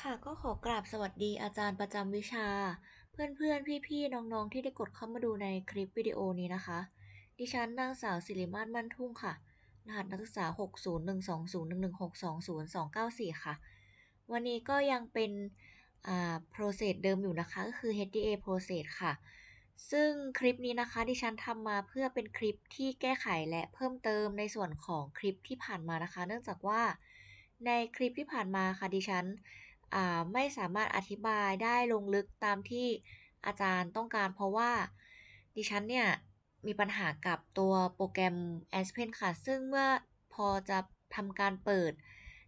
ค่ะก็ขอกราบสวัสดีอาจารย์ประจำวิชา เพื่อนๆ พี่ๆ น้องๆ ที่ได้กดเข้ามาดูในคลิปวิดีโอนี้นะคะ ดิฉันนางสาวสิริมาศมั่นทุ่งค่ะรหัสนักศึกษา 6012011620294 ค่ะ วันนี้ก็ยังเป็นอ่า process เดิมอยู่นะคะ ก็คือ HDA process ค่ะ ซึ่งคลิปนี้นะคะดิฉันทำมาเพื่อเป็นคลิปที่แก้ไขและเพิ่มเติมในส่วนของคลิปที่ผ่านมานะคะ เนื่องจากว่าในคลิปที่ผ่านมาค่ะดิฉันไม่สามารถอธิบายได้ลงลึกตามที่อาจารย์ต้องการ เพราะว่าดิฉันเนี่ยมีปัญหากับตัวโปรแกรม Aspen ค่ะซึ่งเมื่อพอจะทำการเปิด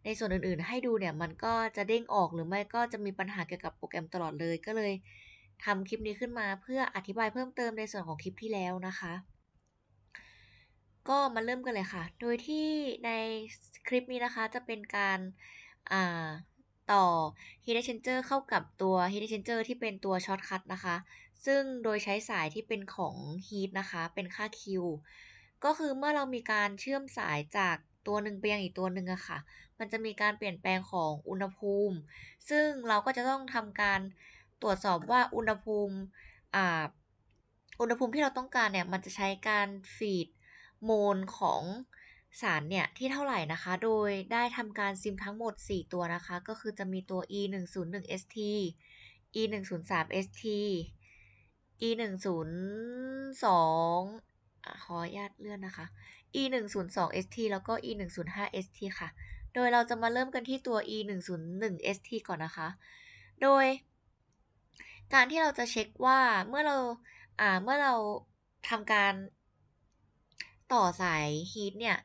ในส่วนอื่นๆ ให้ดูเนี่ยมันก็จะเด้งออกหรือไม่ก็จะมีปัญหาเกี่ยวกับโปรแกรมตลอดเลย ก็เลยทำคลิปนี้ขึ้นมาเพื่ออธิบายเพิ่มเติมในส่วนของคลิปที่แล้วนะคะ ก็มาเริ่มกันเลยค่ะ โดยที่ในคลิปนี้นะคะจะเป็นการต่อ h e a t e x Changer เข้ากับตัว h e a t e x Changer ที่เป็นตัวช็อตคัตนะคะ ซึ่งโดยใช้สายที่เป็นของ Heat นะคะเป็นค่า Q ก็คือเมื่อเรามีการเชื่อมสายจากตัวหนึ่งไปยังอีกตัวหนึ่งอะค่ะมันจะมีการเปลี่ยนแปลงของอุณหภูมิ ซึ่งเราก็จะต้องทำการตรวจสอบว่าอุณหภูมิออุณหภูมิที่เราต้องการเนี่ยมันจะใช้การฟีดโมลของสารเนี่ย ที่เท่าไหร่นะคะ โดยได้ทำการซิมทั้งหมด 4 ตัวนะคะ ก็คือจะมีตัว e 1 0 1 st e 1 0 3 st e 1 0 2ขออนุญาตเลื่อนนะคะ e 1 0 2 st แล้วก็ e 1 0 5 st ค่ะโดยเราจะมาเริ่มกันที่ตัว e 1 0 1 st ก่อนนะคะ โดยการที่เราจะเช็คว่าเมื่อเราเมื่อเราทำการต่อสายฮีทเนี่ย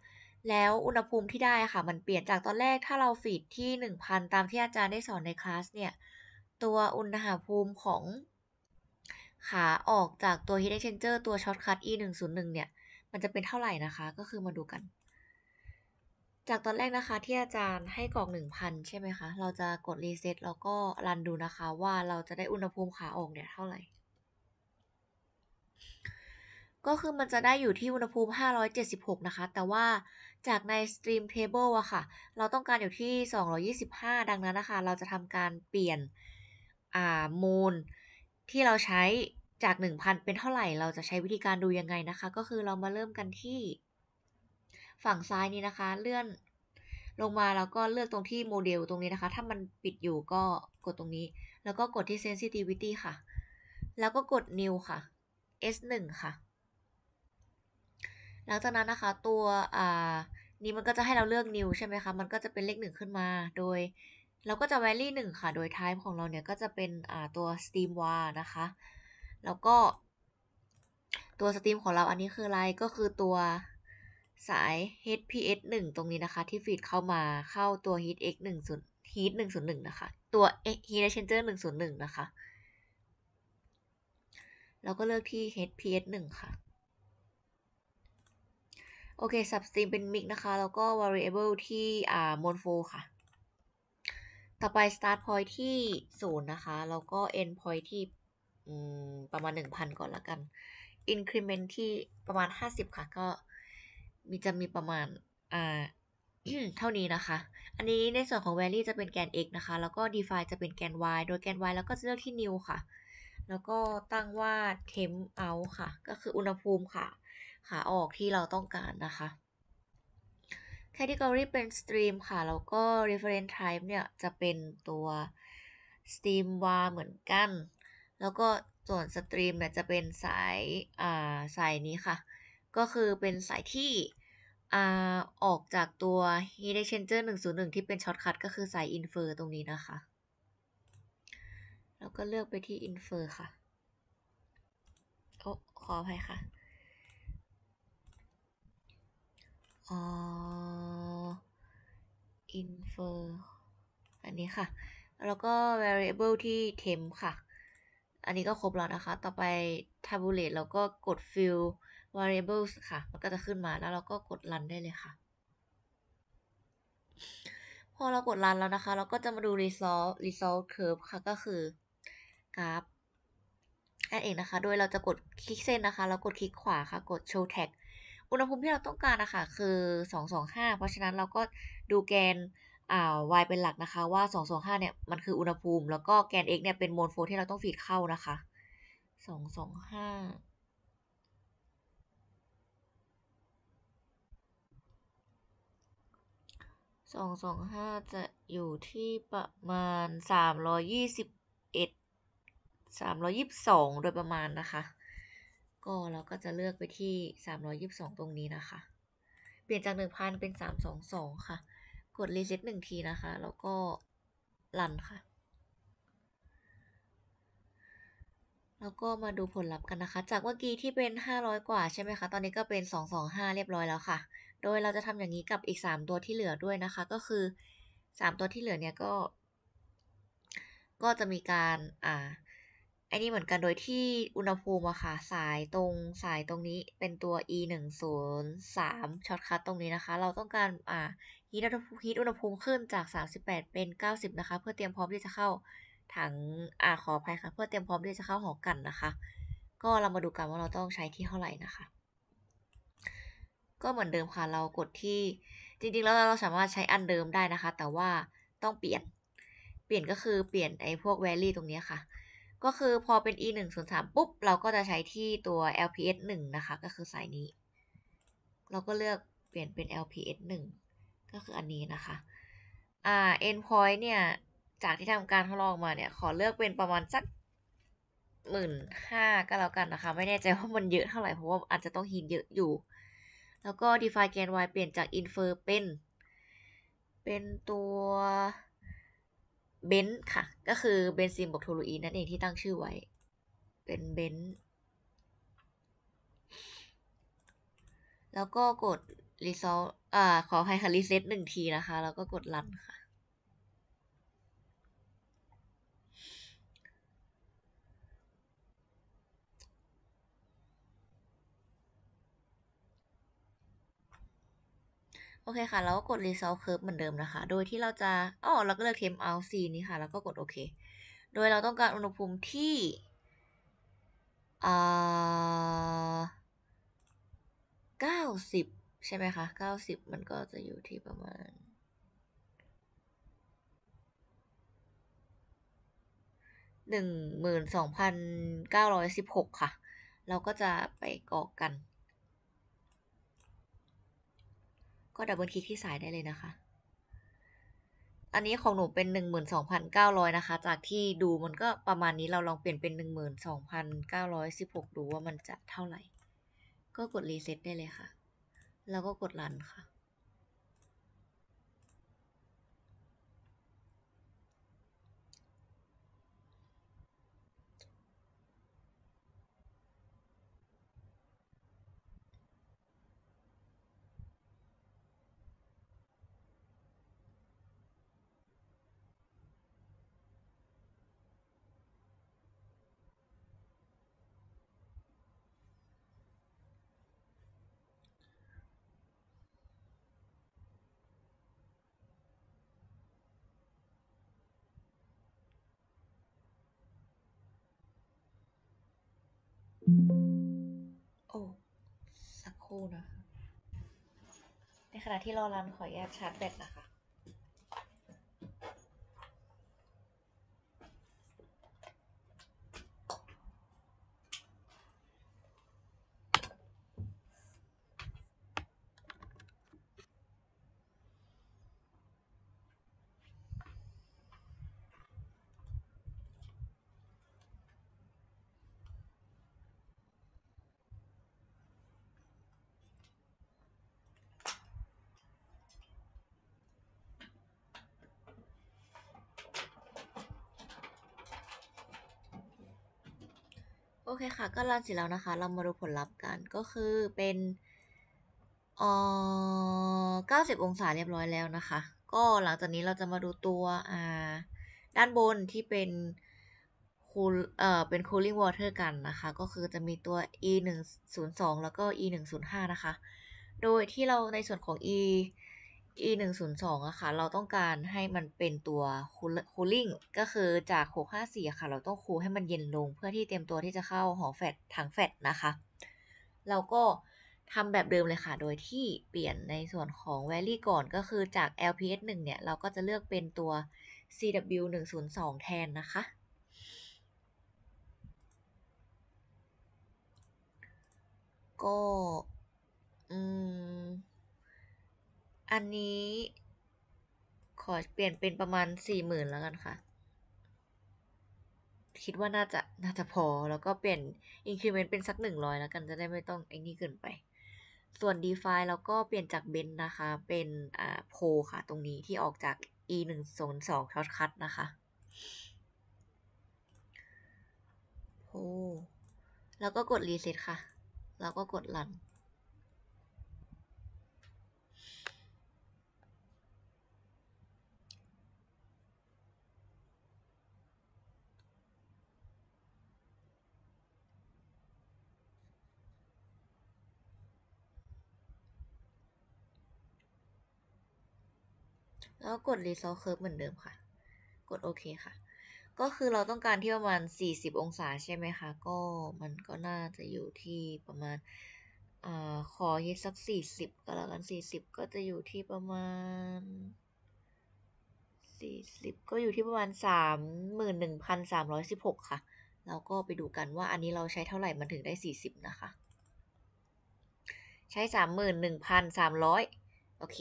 แล้วอุณหภูมิที่ได้ค่ะมันเปลี่ยนจากตอนแรกถ้าเราฟีดที่ 1,000 ตามที่อาจารย์ได้สอนในคลาสเนี่ยตัวอุณหภูมิของขาออกจากตัว heat exchanger ตัวช็อตคัต e 1 0 1เนี่ยมันจะเป็นเท่าไหร่นะคะก็คือมาดูกัน จากตอนแรกนะคะที่อาจารย์ให้กรอก 1,000ใช่ไหมคะเราจะกดรีเซ็ตแล้วก็รันดูนะคะว่าเราจะได้อุณหภูมิขาออกเนี่ยเท่าไหร่ก็คือมันจะได้อยู่ที่อุณหภูมิ576 นะคะ แต่ว่าจากใน Stream Table อะค่ะ เราต้องการอยู่ที่ 225 ดังนั้นนะคะ เราจะทำการเปลี่ยน อ่า มูลที่เราใช้จาก 1,000 เป็นเท่าไหร่ เราจะใช้วิธีการดูยังไงนะคะ ก็คือเรามาเริ่มกันที่ ฝั่งซ้ายนี้นะคะ เลื่อนลงมาแล้วก็เลือกตรงที่โมเดลตรงนี้นะคะ ถ้ามันปิดอยู่ก็กดตรงนี้ แล้วก็กดที่ sensitivity ค่ะ แล้วก็กด new ค่ะ S1 ค่ะหลังจากนั้นนะคะตัวอ่านี้มันก็จะให้เราเลือก new ใช่ไหมคะ มันก็จะเป็นเลขหนึ่งขึ้นมา โดยเราก็จะ value หนึ่งค่ะ โดย time ของเราเนี่ยก็จะเป็นอ่าตัว steam w a r นะคะ แล้วก็ตัว steam ของเราอันนี้คืออะไรก็คือตัวสาย HPS 1 ตรงนี้นะคะ ที่ฟีดเข้ามาเข้าตัว HeatX 1 Heat 101นะคะ ตัว Heat Exchanger 101 นะคะแล้วก็เลือกที่ HPS 1 ค่ะโอเคสับสตรีมเป็นมิกนะคะ แล้วก็ variable ที่ อ่า monfo ค่ะ ต่อไป start point ที่ศูนย์นะคะ แล้วก็ end point ที่ประมาณหนึ่งพันก่อนละกัน increment ที่ประมาณห้าสิบค่ะ ก็มีจะมีประมาณ อ่า เท่านี้นะคะ อันนี้ในส่วนของ value จะเป็นแกน x นะคะ แล้วก็ define จะเป็นแกน y โดยแกน y แล้วก็จะเลือกที่ new ค่ะ แล้วก็ตั้งว่า temp out ค่ะ ก็คืออุณหภูมิค่ะขาออกที่เราต้องการนะคะ category เป็น stream ค่ะ แล้วก็ reference type เนี่ย จะเป็นตัว stream var เหมือนกัน แล้วก็ส่วน stream เนี่ย จะเป็นสาย อ่า สายนี้ค่ะ ก็คือเป็นสายที่ อ่า ออกจากตัว h e a d e n changer 101 ที่เป็นช็อตคั t ก็คือสาย infer ตรงนี้นะคะ แล้วก็เลือกไปที่ infer ค่ะ โอ้ขออภัยค่ะ infer อันนี้ค่ะ แล้วก็ variable ที่ temp ค่ะ อันนี้ก็ครบแล้วนะคะ ต่อไป tabulate แล้วก็กด fill variables ค่ะ มัน ก็จะขึ้นมาแล้วเราก็กด run ได้เลยค่ะ พอเรากด run แล้วนะคะ เราก็จะมาดู result result curve ค่ะ ก็คือกราฟนั่นเอง นะคะ โดยเราจะกดคลิกเส้น นะคะแล้วกดคลิกขวาค่ะ กด show tag อุณหภูมิที่เราต้องการนะคะคือ 225 เพราะฉะนั้นเราก็ดูแกน อ่า y เป็นหลักนะคะว่า 225 เนี่ยมันคืออุณหภูมิ แล้วก็แกน x เนี่ย เป็นโมลโฟ ที่เราต้องฟีดเข้านะคะ 225สองสองห้าจะอยู่ที่ประมาณสามร้อยยี่สิบเอ็ด สามร้อยยี่สิบสอง โดยประมาณนะคะก็เราก็จะเลือกไปที่ 322 ตรงนี้นะคะ เปลี่ยนจาก 1,000 เป็น 322 ค่ะ กดรีเซ็ตหนึ่งทีนะคะ แล้วก็รันค่ะ แล้วก็มาดูผลลัพธ์กันนะคะ จากเมื่อกี้ที่เป็น 500 กว่าใช่ไหมคะ ตอนนี้ก็เป็น 225 เรียบร้อยแล้วค่ะ โดยเราจะทำอย่างนี้กับอีก 3 ตัวที่เหลือด้วยนะคะ ก็คือ 3 ตัวที่เหลือเนี่ยก็ ก็จะมีการอ่าอันนี้เหมือนกันโดยที่อุณหภูมิอะค่ะสายตรงสายตรงนี้เป็นตัว e 1 0 3ช็อตคัทตรงนี้นะคะ เราต้องการอ่าฮีทอุณหภูมิขึ้นจาก 38 เป็น 90 นะคะ เพื่อเตรียมพร้อมที่จะเข้าถังอ่าขออภัยค่ะ เพื่อเตรียมพร้อมที่จะเข้าหอกันนะคะ ก็เรามาดูกันว่าเราต้องใช้ที่เท่าไหร่นะคะ ก็เหมือนเดิมค่ะ เรากดที่ จริงๆ แล้วเราสามารถใช้อันเดิมได้นะคะ แต่ว่าต้องเปลี่ยนเปลี่ยนก็คือเปลี่ยนไอ้พวกแวลี่ตรงนี้ค่ะก็คือพอเป็น e 1 0 3ปุ๊บเราก็จะใช้ที่ตัว lps 1นะคะ ก็คือสายนี้ เราก็เลือกเปลี่ยนเป็น lps 1ก็คืออันนี้นะคะอ่า endpoint เนี่ย จากที่ทำการทดลองมาเนี่ยขอเลือกเป็นประมาณสักหมื่นห้าก็แล้วกันนะคะ ไม่แน่ใจว่ามันเยอะเท่าไหร่เพราะว่าอาจจะต้องหินเยอะอยู่ แล้วก็ define gain y เปลี่ยนจาก infer เป็น เป็นตัวเบนซ์ค่ะ ก็คือเบนซินบวกทูลูอีนนั่นเองที่ตั้งชื่อไว้ เป็นเบนซ์แล้วก็กดรีซอลอ่า ขอให้ค่ะรีเซ็ตหนึ่งทีนะคะ แล้วก็กดรันค่ะโอเคค่ะแล้วก็กด r e s o l v e curve เหมือนเดิมนะคะ โดยที่เราจะ อ๋อ เราก็เลือก temp out C นี้ค่ะ แล้วก็กดโอเค โดยเราต้องการอุณหภูมิที่ เก้าสิบใช่ไหมคะเก้าสิบมันก็จะอยู่ที่ประมาณหนึ่งหมื่นสองพันเก้าร้อยสิบหกค่ะ เราก็จะไปกรอกกันก็ดับเบิลคลิกที่สายได้เลยนะคะ อันนี้ของหนูเป็น 12,900 นะคะ จากที่ดูมันก็ประมาณนี้เราลองเปลี่ยนเป็น 12,916 ดูว่ามันจะเท่าไหร่ ก็กดรีเซ็ตได้เลยค่ะ แล้วก็กดรันค่ะโอ้ สักครู่นะในขณะที่รอรันขอแยกชาร์จแบตนะคะโอเคค่ะ ก็รันเสร็จแล้วนะคะ เรามาดูผลลัพธ์กัน ก็คือเป็นเก้าสิบองศาเรียบร้อยแล้วนะคะ ก็หลังจากนี้เราจะมาดูตัวอ่าด้านบนที่เป็นคูลเอ่อเป็น cooling water กันนะคะ ก็คือจะมีตัว e 1 0 2แล้วก็ e 1 0 5นะคะ โดยที่เราในส่วนของ e e 1 0 2อะค่ะเราต้องการให้มันเป็นตัวคูลิ่งก็คือจาก 654ค่ะ เราต้องคูลให้มันเย็นลง เพื่อที่เตรียมตัวที่จะเข้าหอแฟต ถังแฟต นะคะ เราก็ ทำแบบเดิมเลยค่ะ โดยที่เปลี่ยนในส่วนของ v a l l e ก่อน ก็คือจาก LPS 1เนี่ย เราก็จะเลือกเป็นตัว CW 1 0 2แทนนะคะ ก็อันนี้ ขอเปลี่ยนเป็นประมาณสี่หมื่นแล้วกันค่ะ คิดว่าน่าจะน่าจะพอแล้วก็เปลี่ยนอินควเมนต์เป็นสักหนึ่งร้อยแล้วกันจะได้ไม่ต้องไอ้นี่เกินไป ส่วน d e f าแล้วก็เปลี่ยนจากเบนนะคะ เป็นอ่าโพค่ะ ตรงนี้ที่ออกจาก e หนึ่งโูนสองช็อตคัทนะคะโพแล้วก็กดรีเซ็ตค่ะ แล้วก็กดรันแ้วกด r e s o l v e Curve เหมือนเดิมค่ะ กดโอเคค่ะ ก็คือเราต้องการที่ประมาณ 40 องศาใช่ไหมคะ ก็มันก็น่าจะอยู่ที่ประมาณอขอยึดสัก 40ก็แล้วกัน 40 ก็จะอยู่ที่ประมาณ 40 ก็อยู่ที่ประมาณ 31,316 ค่ะแล้วก็ไปดูกันว่าอันนี้เราใช้เท่าไหร่มันถึงได้ 40 นะคะ ใช้ 31,300 โอเค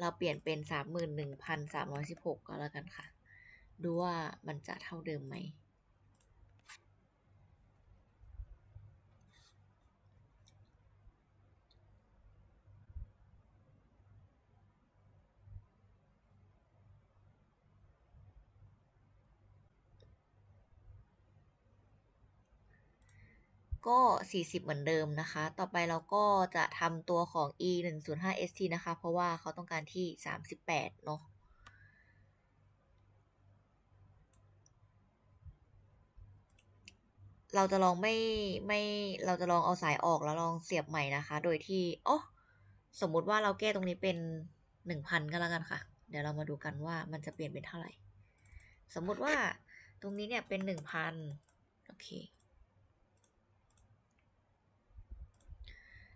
เราเปลี่ยนเป็นสามหมื่นหนึ่งพันสามร้อยสิบหกก็แล้วกันค่ะ ดูว่ามันจะเท่าเดิมไหมก็ 40เหมือนเดิมนะคะ ต่อไปเราก็จะทำตัวของ e 1 0 5 st นะคะ เพราะว่าเขาต้องการที่ 38 เนาะ เราจะลองไม่ไม่เราจะลองเอาสายออกแล้วลองเสียบใหม่นะคะ โดยที่อ๋อสมมุติว่าเราแก้ตรงนี้เป็น 1,000ก็แล้วกันค่ะ เดี๋ยวเรามาดูกันว่ามันจะเปลี่ยนเป็นเท่าไหร่ สมมุติว่าตรงนี้เนี่ยเป็น 1,000 โอเค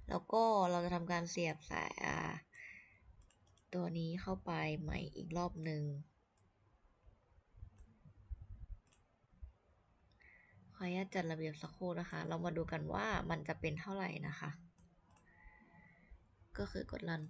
แล้วก็เราจะทำการเสียบสายตัวนี้เข้าไปใหม่อีกรอบหนึ่งขออนุญาตจัดระเบียบสักครู่นะคะ เรามาดูกันว่ามันจะเป็นเท่าไหร่นะคะ ก็คือกดรัน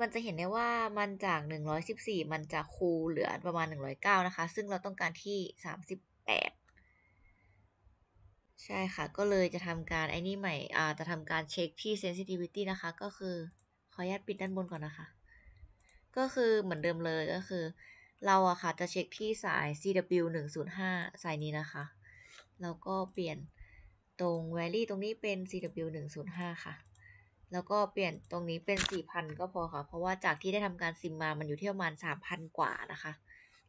มันจะเห็นได้ว่ามันจาก 114 มันจะคูณเหลือประมาณ 109 นะคะ ซึ่งเราต้องการที่ 38 ใช่ค่ะก็เลยจะทำการไอ้นี่ใหม่ อ่าจะทำการเช็คที่ sensitivity นะคะ ก็คือขออนุญาตปิดด้านบนก่อนนะคะ ก็คือเหมือนเดิมเลยก็คือ เราอะค่ะจะเช็คที่สาย CW 105สายนี้นะคะ แล้วก็เปลี่ยนตรง v a l l e ตรงนี้เป็น CW 105ค่ะแล้วก็เปลี่ยนตรงนี้เป็นสี่พันก็พอค่ะ เพราะว่าจากที่ได้ทำการซิมมามันอยู่ที่ประมาณมพันกว่านะคะ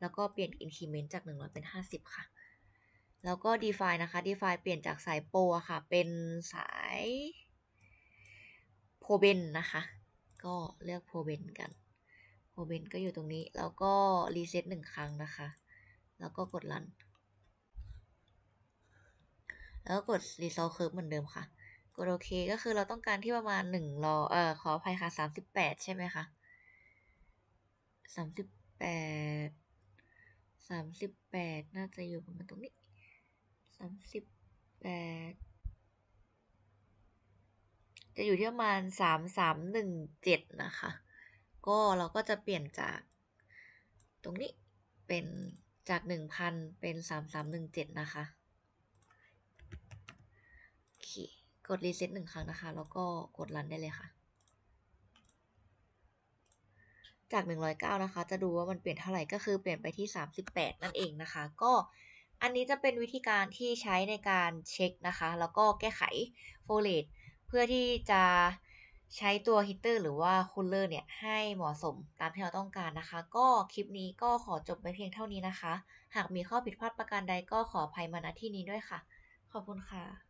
แล้วก็เปลี่ยน i n c r เมนต์จากหนึ่งร้อยเป็นห้าสิบค่ะ แล้วก็ดีฟานะคะ ดีฟาเปลี่ยนจากสายโปรค่ะ เป็นสายโพเบนนะคะ ก็เลือกโพเบนกัน โพเบนก็อยู่ตรงนี้ แล้วก็รีเซ็ตหนึ่งครั้งนะคะ แล้วก็กดรัน แล้วก็กดรี s ซลเคิร์ฟเหมือนเดิมค่ะกดโอเคก็คือเราต้องการที่ประมาณหนึ่งรอเอ่อ ขออภัยค่ะสามสิบแปดใช่ไหมคะสามสิบแปดสามสิบแปดน่าจะอยู่ประมาณตรงนี้สามสิบแปดจะอยู่ที่ประมาณสามสามหนึ่งเจ็ดนะคะ ก็เราก็จะเปลี่ยนจากตรงนี้เป็นจากหนึ่งพันเป็นสามสามหนึ่งเจ็ดนะคะกดรีเซ็ตหนึ่งครั้งนะคะ แล้วก็กดรันได้เลยค่ะ จาก 109 นะคะ จะดูว่ามันเปลี่ยนเท่าไหร่ก็คือเปลี่ยนไปที่ 38 นั่นเองนะคะ ก็อันนี้จะเป็นวิธีการที่ใช้ในการเช็คนะคะ แล้วก็แก้ไขโฟเลตเพื่อที่จะใช้ตัวฮีเตอร์หรือว่าคูลเลอร์เนี่ยให้เหมาะสมตามที่เราต้องการนะคะ ก็คลิปนี้ก็ขอจบไปเพียงเท่านี้นะคะ หากมีข้อผิดพลาดประการใดก็ขออภัยมาณที่นี้ด้วยค่ะขอบคุณค่ะ